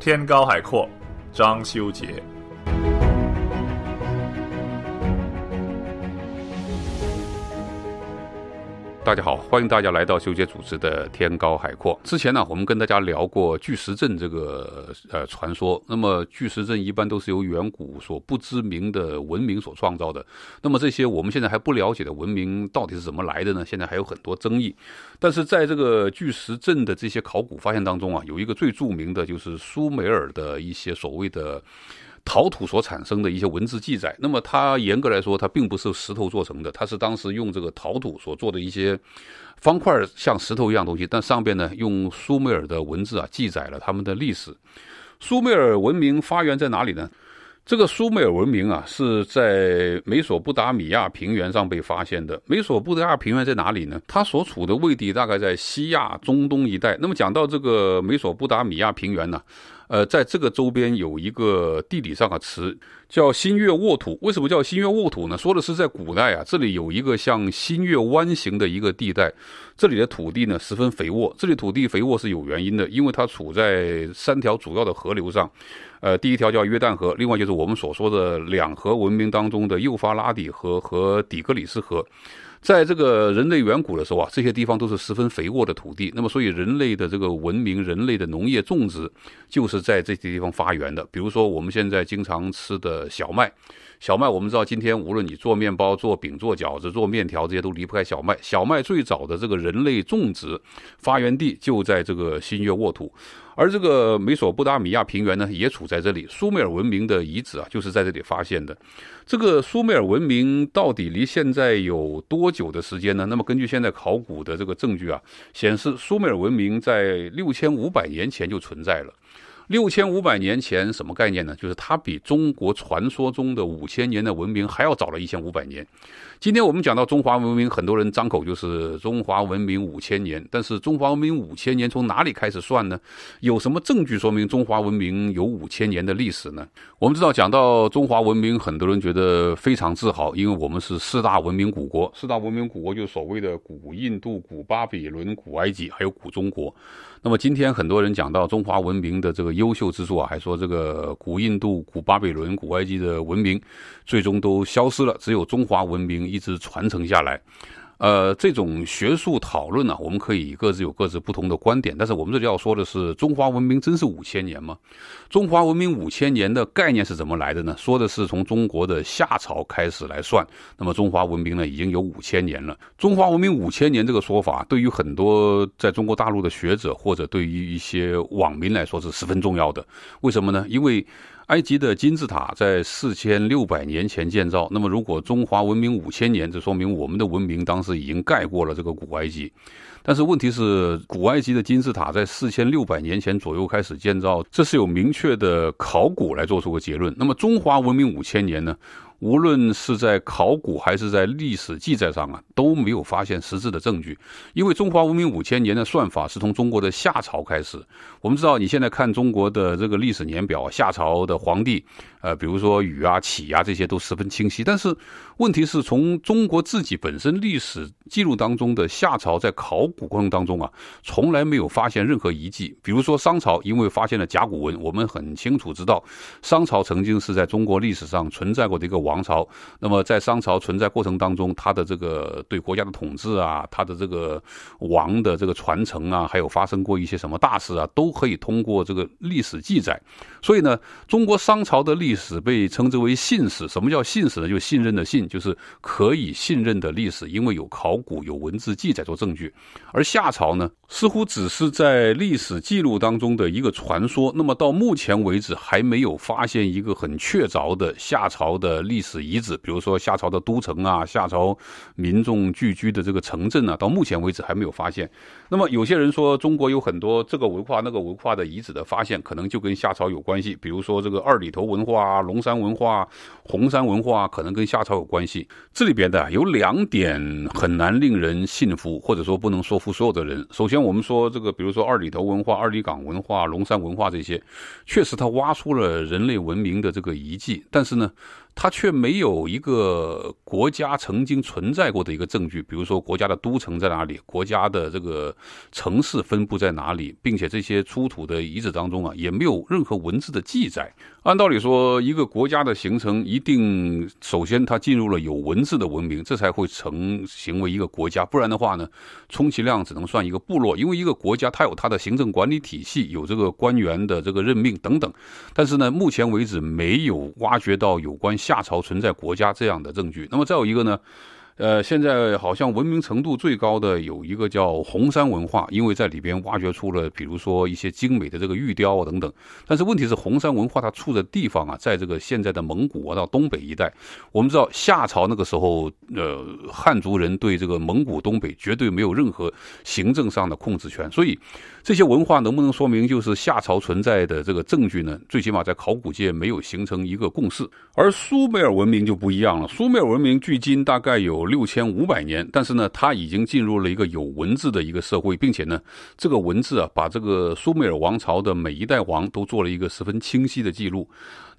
天高海阔，张修杰。大家好，欢迎大家来到修杰主持的《天高海阔》。之前呢，我们跟大家聊过巨石阵这个呃传说。那么，巨石阵一般都是由远古所不知名的文明所创造的。那么，这些我们现在还不了解的文明到底是怎么来的呢？现在还有很多争议。但是，在这个巨石阵的这些考古发现当中啊，有一个最著名的，就是苏美尔的一些所谓的。陶土所产生的一些文字记载，那么它严格来说，它并不是石头做成的，它是当时用这个陶土所做的一些方块，像石头一样东西，但上边呢用苏美尔的文字啊记载了他们的历史。苏美尔文明发源在哪里呢？这个苏美尔文明啊是在美索不达米亚平原上被发现的。美索不达米亚平原在哪里呢？它所处的位地大概在西亚中东一带。那么讲到这个美索不达米亚平原呢？呃，在这个周边有一个地理上的词叫新月沃土。为什么叫新月沃土呢？说的是在古代啊，这里有一个像新月弯形的一个地带，这里的土地呢十分肥沃。这里土地肥沃是有原因的，因为它处在三条主要的河流上，呃，第一条叫约旦河，另外就是我们所说的两河文明当中的幼发拉底河和底格里斯河。在这个人类远古的时候啊，这些地方都是十分肥沃的土地。那么，所以人类的这个文明、人类的农业种植，就是在这些地方发源的。比如说，我们现在经常吃的小麦，小麦我们知道，今天无论你做面包、做饼、做饺子、做面条，这些都离不开小麦。小麦最早的这个人类种植发源地就在这个新月沃土。而这个美索不达米亚平原呢，也处在这里，苏美尔文明的遗址啊，就是在这里发现的。这个苏美尔文明到底离现在有多久的时间呢？那么根据现在考古的这个证据啊，显示苏美尔文明在六千五百年前就存在了。六千五百年前什么概念呢？就是它比中国传说中的五千年的文明还要早了一千五百年。今天我们讲到中华文明，很多人张口就是中华文明五千年，但是中华文明五千年从哪里开始算呢？有什么证据说明中华文明有五千年的历史呢？我们知道，讲到中华文明，很多人觉得非常自豪，因为我们是四大文明古国。四大文明古国就是所谓的古印度、古巴比伦、古埃及，还有古中国。那么今天很多人讲到中华文明的这个优秀之处啊，还说这个古印度、古巴比伦、古埃及的文明，最终都消失了，只有中华文明一直传承下来。呃，这种学术讨论呢，我们可以各自有各自不同的观点，但是我们这里要说的是，中华文明真是五千年吗？中华文明五千年的概念是怎么来的呢？说的是从中国的夏朝开始来算，那么中华文明呢已经有五千年了。中华文明五千年这个说法，对于很多在中国大陆的学者或者对于一些网民来说是十分重要的。为什么呢？因为埃及的金字塔在四千六百年前建造，那么如果中华文明五千年，这说明我们的文明当时已经盖过了这个古埃及。但是问题是，古埃及的金字塔在四千六百年前左右开始建造，这是有明确的考古来做出个结论。那么中华文明五千年呢？无论是在考古还是在历史记载上啊，都没有发现实质的证据，因为中华文明五千年的算法是从中国的夏朝开始。我们知道，你现在看中国的这个历史年表，夏朝的皇帝，呃，比如说禹啊、启啊，这些都十分清晰，但是。问题是从中国自己本身历史记录当中的夏朝，在考古过程当中啊，从来没有发现任何遗迹。比如说商朝，因为发现了甲骨文，我们很清楚知道，商朝曾经是在中国历史上存在过的一个王朝。那么在商朝存在过程当中，它的这个对国家的统治啊，它的这个王的这个传承啊，还有发生过一些什么大事啊，都可以通过这个历史记载。所以呢，中国商朝的历史被称之为信史。什么叫信史呢？就信任的信。就是可以信任的历史，因为有考古、有文字记载做证据。而夏朝呢，似乎只是在历史记录当中的一个传说。那么到目前为止，还没有发现一个很确凿的夏朝的历史遗址，比如说夏朝的都城啊、夏朝民众聚居的这个城镇啊，到目前为止还没有发现。那么有些人说，中国有很多这个文化、那个文化的遗址的发现，可能就跟夏朝有关系，比如说这个二里头文化、龙山文化、红山文化，可能跟夏朝有关。关系这里边的有两点很难令人信服，或者说不能说服所有的人。首先，我们说这个，比如说二里头文化、二里岗文化、龙山文化这些，确实他挖出了人类文明的这个遗迹，但是呢。它却没有一个国家曾经存在过的一个证据，比如说国家的都城在哪里，国家的这个城市分布在哪里，并且这些出土的遗址当中啊，也没有任何文字的记载。按道理说，一个国家的形成一定首先它进入了有文字的文明，这才会成形为一个国家，不然的话呢，充其量只能算一个部落。因为一个国家它有它的行政管理体系，有这个官员的这个任命等等。但是呢，目前为止没有挖掘到有关。夏朝存在国家这样的证据，那么再有一个呢？呃，现在好像文明程度最高的有一个叫红山文化，因为在里边挖掘出了，比如说一些精美的这个玉雕啊等等。但是问题是，红山文化它处的地方啊，在这个现在的蒙古啊到东北一带。我们知道夏朝那个时候，呃，汉族人对这个蒙古东北绝对没有任何行政上的控制权，所以这些文化能不能说明就是夏朝存在的这个证据呢？最起码在考古界没有形成一个共识。而苏美尔文明就不一样了，苏美尔文明距今大概有。六千五百年，但是呢，他已经进入了一个有文字的一个社会，并且呢，这个文字啊，把这个苏美尔王朝的每一代王都做了一个十分清晰的记录。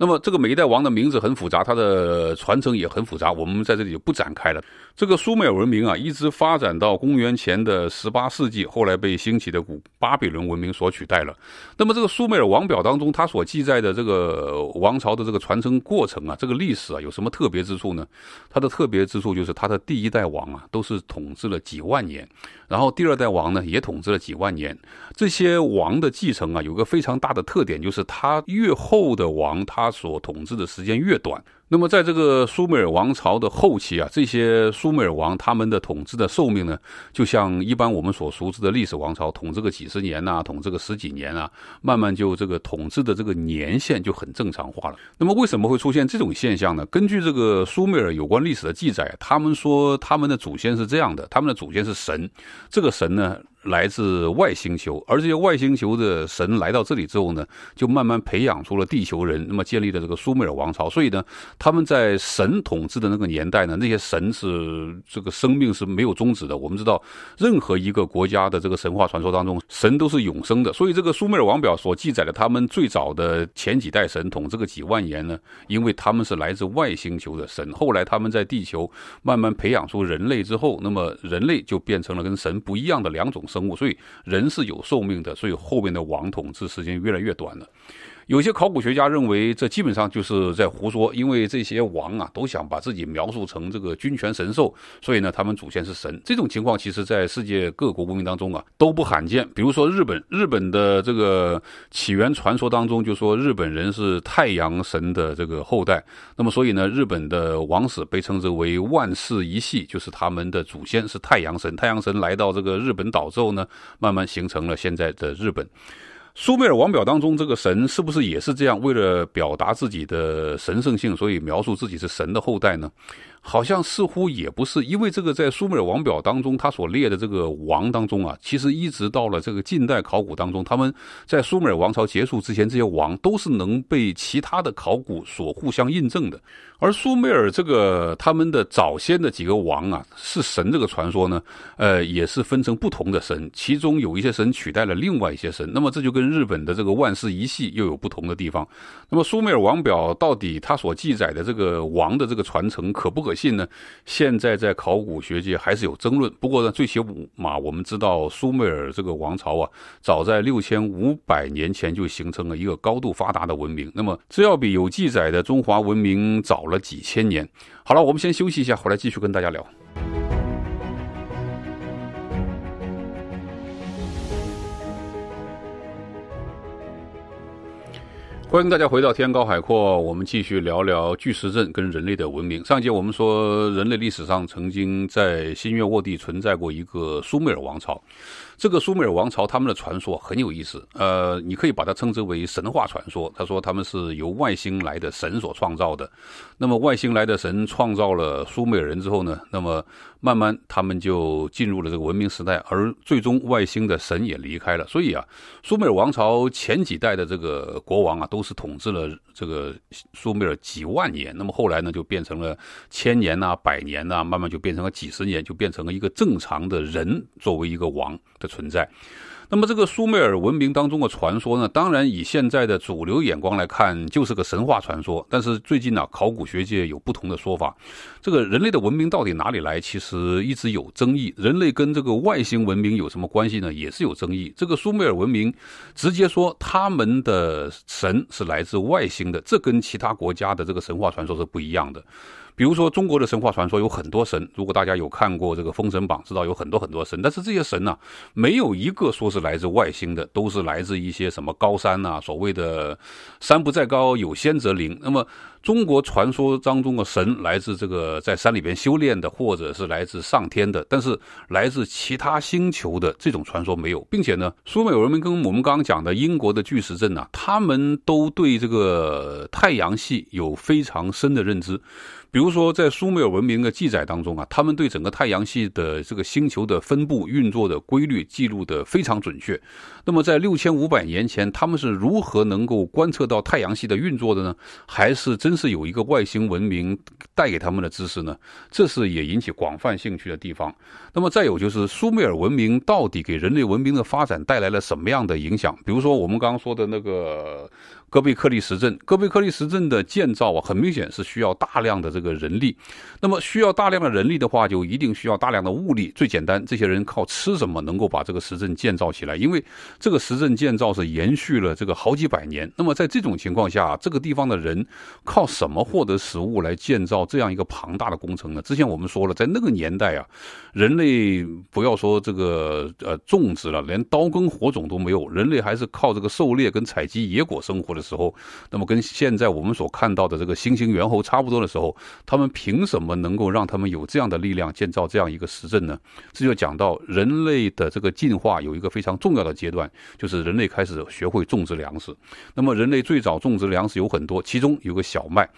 那么这个每一代王的名字很复杂，它的传承也很复杂，我们在这里就不展开了。这个苏美尔文明啊，一直发展到公元前的十八世纪，后来被兴起的古巴比伦文明所取代了。那么这个苏美尔王表当中，它所记载的这个王朝的这个传承过程啊，这个历史啊，有什么特别之处呢？它的特别之处就是它的第一代王啊，都是统治了几万年，然后第二代王呢，也统治了几万年。这些王的继承啊，有个非常大的特点，就是他越后的王，他他所统治的时间越短，那么在这个苏美尔王朝的后期啊，这些苏美尔王他们的统治的寿命呢，就像一般我们所熟知的历史王朝统治个几十年呐，统治个十几年啊，慢慢就这个统治的这个年限就很正常化了。那么为什么会出现这种现象呢？根据这个苏美尔有关历史的记载，他们说他们的祖先是这样的，他们的祖先是神，这个神呢？来自外星球，而这些外星球的神来到这里之后呢，就慢慢培养出了地球人，那么建立了这个苏美尔王朝。所以呢，他们在神统治的那个年代呢，那些神是这个生命是没有终止的。我们知道，任何一个国家的这个神话传说当中，神都是永生的。所以这个苏美尔王表所记载的他们最早的前几代神统这个几万年呢，因为他们是来自外星球的神。后来他们在地球慢慢培养出人类之后，那么人类就变成了跟神不一样的两种。生物，所以人是有寿命的，所以后面的王统治时间越来越短了。有些考古学家认为，这基本上就是在胡说，因为这些王啊都想把自己描述成这个君权神兽，所以呢，他们祖先是神。这种情况其实，在世界各国文明当中啊都不罕见。比如说日本，日本的这个起源传说当中就说，日本人是太阳神的这个后代。那么，所以呢，日本的王室被称之为万世一系，就是他们的祖先是太阳神。太阳神来到这个日本岛之后呢，慢慢形成了现在的日本。苏美尔王表当中，这个神是不是也是这样，为了表达自己的神圣性，所以描述自己是神的后代呢？好像似乎也不是，因为这个在苏美尔王表当中，他所列的这个王当中啊，其实一直到了这个近代考古当中，他们在苏美尔王朝结束之前，这些王都是能被其他的考古所互相印证的。而苏美尔这个他们的早先的几个王啊，是神这个传说呢，呃，也是分成不同的神，其中有一些神取代了另外一些神，那么这就跟日本的这个万世一系又有不同的地方。那么苏美尔王表到底它所记载的这个王的这个传承可不可？信呢？现在在考古学界还是有争论。不过呢，最起码我们知道苏美尔这个王朝啊，早在六千五百年前就形成了一个高度发达的文明。那么，这要比有记载的中华文明早了几千年。好了，我们先休息一下，回来继续跟大家聊。欢迎大家回到天高海阔，我们继续聊聊巨石阵跟人类的文明。上节我们说，人类历史上曾经在新月沃地存在过一个苏美尔王朝。这个苏美尔王朝，他们的传说很有意思。呃，你可以把它称之为神话传说。他说他们是由外星来的神所创造的。那么外星来的神创造了苏美尔人之后呢？那么慢慢他们就进入了这个文明时代，而最终外星的神也离开了。所以啊，苏美尔王朝前几代的这个国王啊，都是统治了。这个苏美尔几万年，那么后来呢，就变成了千年呐、百年呐，慢慢就变成了几十年，就变成了一个正常的人作为一个王的存在。那么这个苏美尔文明当中的传说呢，当然以现在的主流眼光来看，就是个神话传说。但是最近呢，考古学界有不同的说法。这个人类的文明到底哪里来，其实一直有争议。人类跟这个外星文明有什么关系呢？也是有争议。这个苏美尔文明直接说他们的神是来自外星的，这跟其他国家的这个神话传说是不一样的。比如说，中国的神话传说有很多神。如果大家有看过这个《封神榜》，知道有很多很多神。但是这些神呢，没有一个说是来自外星的，都是来自一些什么高山呐。所谓的“山不在高，有仙则灵”。那么。中国传说当中的神来自这个在山里边修炼的，或者是来自上天的，但是来自其他星球的这种传说没有，并且呢，苏美文明跟我们刚刚讲的英国的巨石阵呢，他们都对这个太阳系有非常深的认知，比如说在苏美尔文明的记载当中啊，他们对整个太阳系的这个星球的分布、运作的规律记录的非常准确。那么在六千五百年前，他们是如何能够观测到太阳系的运作的呢？还是真？是有一个外星文明带给他们的知识呢，这是也引起广泛兴趣的地方。那么再有就是苏美尔文明到底给人类文明的发展带来了什么样的影响？比如说我们刚刚说的那个戈贝克利石镇，戈贝克利石镇的建造啊，很明显是需要大量的这个人力。那么需要大量的人力的话，就一定需要大量的物力。最简单，这些人靠吃什么能够把这个石镇建造起来？因为这个石镇建造是延续了这个好几百年。那么在这种情况下，这个地方的人靠靠什么获得食物来建造这样一个庞大的工程呢？之前我们说了，在那个年代啊，人类不要说这个呃种植了，连刀耕火种都没有，人类还是靠这个狩猎跟采集野果生活的时候。那么跟现在我们所看到的这个新型猿猴差不多的时候，他们凭什么能够让他们有这样的力量建造这样一个石阵呢？这就讲到人类的这个进化有一个非常重要的阶段，就是人类开始学会种植粮食。那么人类最早种植粮食有很多，其中有个小。不卖。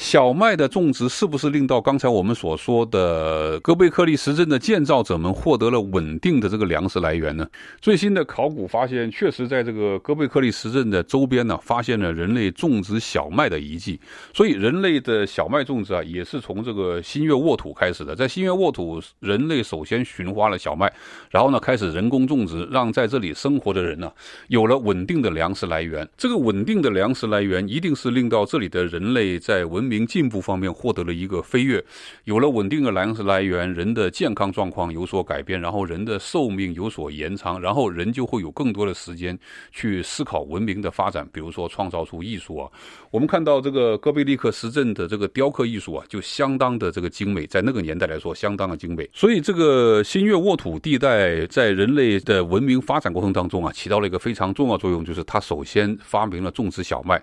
小麦的种植是不是令到刚才我们所说的戈贝克利什镇的建造者们获得了稳定的这个粮食来源呢？最新的考古发现，确实在这个戈贝克利什镇的周边呢，发现了人类种植小麦的遗迹。所以，人类的小麦种植啊，也是从这个新月沃土开始的。在新月沃土，人类首先驯化了小麦，然后呢，开始人工种植，让在这里生活的人呢，有了稳定的粮食来源。这个稳定的粮食来源，一定是令到这里的人类在文文明进步方面获得了一个飞跃，有了稳定的粮食来源，人的健康状况有所改变，然后人的寿命有所延长，然后人就会有更多的时间去思考文明的发展，比如说创造出艺术啊。我们看到这个戈贝利克石镇的这个雕刻艺术啊，就相当的这个精美，在那个年代来说相当的精美。所以这个新月沃土地带在人类的文明发展过程当中啊，起到了一个非常重要作用，就是他首先发明了种植小麦。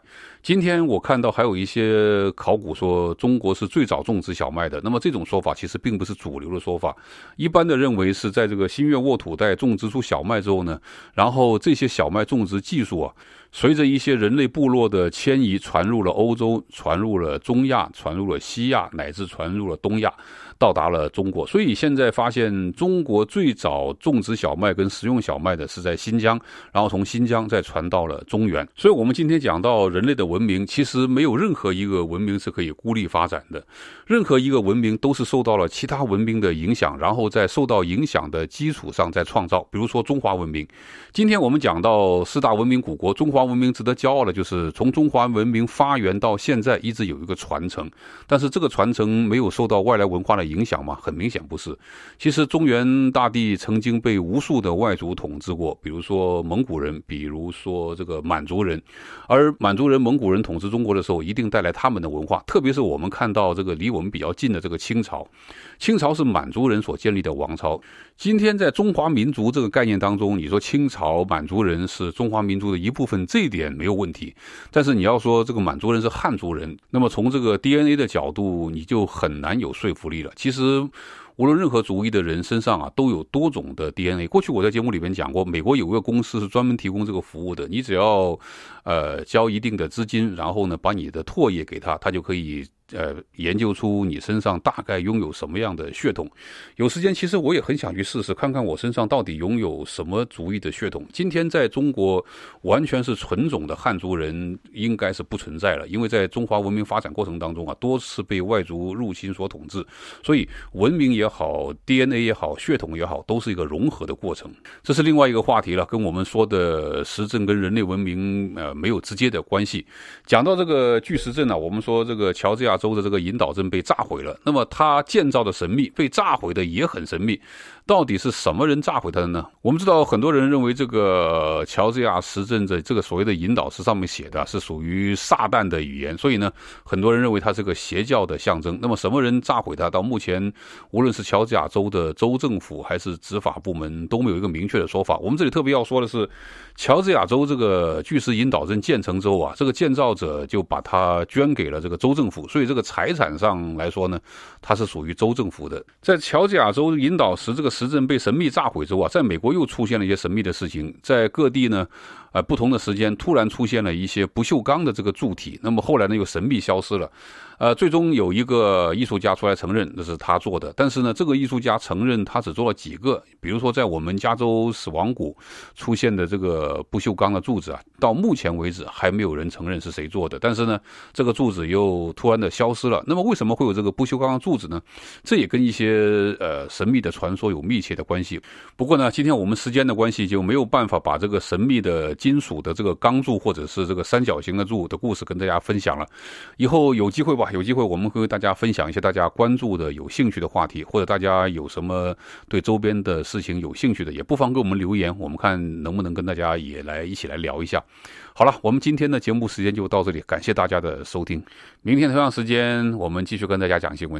今天我看到还有一些考古说中国是最早种植小麦的，那么这种说法其实并不是主流的说法，一般的认为是在这个新月沃土带种植出小麦之后呢，然后这些小麦种植技术啊。随着一些人类部落的迁移，传入了欧洲，传入了中亚，传入了西亚，乃至传入了东亚，到达了中国。所以现在发现，中国最早种植小麦跟食用小麦的是在新疆，然后从新疆再传到了中原。所以，我们今天讲到人类的文明，其实没有任何一个文明是可以孤立发展的，任何一个文明都是受到了其他文明的影响，然后在受到影响的基础上再创造。比如说中华文明，今天我们讲到四大文明古国，中华。文明值得骄傲的就是从中华文明发源到现在一直有一个传承，但是这个传承没有受到外来文化的影响吗？很明显不是。其实中原大地曾经被无数的外族统治过，比如说蒙古人，比如说这个满族人。而满族人、蒙古人统治中国的时候，一定带来他们的文化。特别是我们看到这个离我们比较近的这个清朝，清朝是满族人所建立的王朝。今天在中华民族这个概念当中，你说清朝满族人是中华民族的一部分，这一点没有问题。但是你要说这个满族人是汉族人，那么从这个 DNA 的角度，你就很难有说服力了。其实，无论任何族裔的人身上啊，都有多种的 DNA。过去我在节目里面讲过，美国有一个公司是专门提供这个服务的，你只要，呃，交一定的资金，然后呢，把你的唾液给他，他就可以。呃，研究出你身上大概拥有什么样的血统？有时间其实我也很想去试试，看看我身上到底拥有什么族裔的血统。今天在中国，完全是纯种的汉族人应该是不存在了，因为在中华文明发展过程当中啊，多次被外族入侵所统治，所以文明也好，DNA 也好，血统也好，都是一个融合的过程。这是另外一个话题了，跟我们说的时政跟人类文明呃没有直接的关系。讲到这个巨石阵呢，我们说这个乔治亚。周的这个引导阵被炸毁了，那么它建造的神秘被炸毁的也很神秘。到底是什么人炸毁它的呢？我们知道，很多人认为这个乔治亚石阵的这个所谓的引导石上面写的是属于撒旦的语言，所以呢，很多人认为它是个邪教的象征。那么，什么人炸毁它？到目前，无论是乔治亚州的州政府还是执法部门都没有一个明确的说法。我们这里特别要说的是，乔治亚州这个巨石引导阵建成之后啊，这个建造者就把它捐给了这个州政府，所以这个财产上来说呢，它是属于州政府的。在乔治亚州引导石这个。时阵被神秘炸毁之后啊，在美国又出现了一些神秘的事情，在各地呢。呃，不同的时间突然出现了一些不锈钢的这个柱体，那么后来呢又神秘消失了，呃，最终有一个艺术家出来承认那是他做的，但是呢这个艺术家承认他只做了几个，比如说在我们加州死亡谷出现的这个不锈钢的柱子啊，到目前为止还没有人承认是谁做的，但是呢这个柱子又突然的消失了，那么为什么会有这个不锈钢的柱子呢？这也跟一些呃神秘的传说有密切的关系，不过呢今天我们时间的关系就没有办法把这个神秘的。金属的这个钢柱，或者是这个三角形的柱的故事，跟大家分享了。以后有机会吧，有机会我们会跟大家分享一些大家关注的、有兴趣的话题，或者大家有什么对周边的事情有兴趣的，也不妨给我们留言，我们看能不能跟大家也来一起来聊一下。好了，我们今天的节目时间就到这里，感谢大家的收听。明天同样时间，我们继续跟大家讲新闻。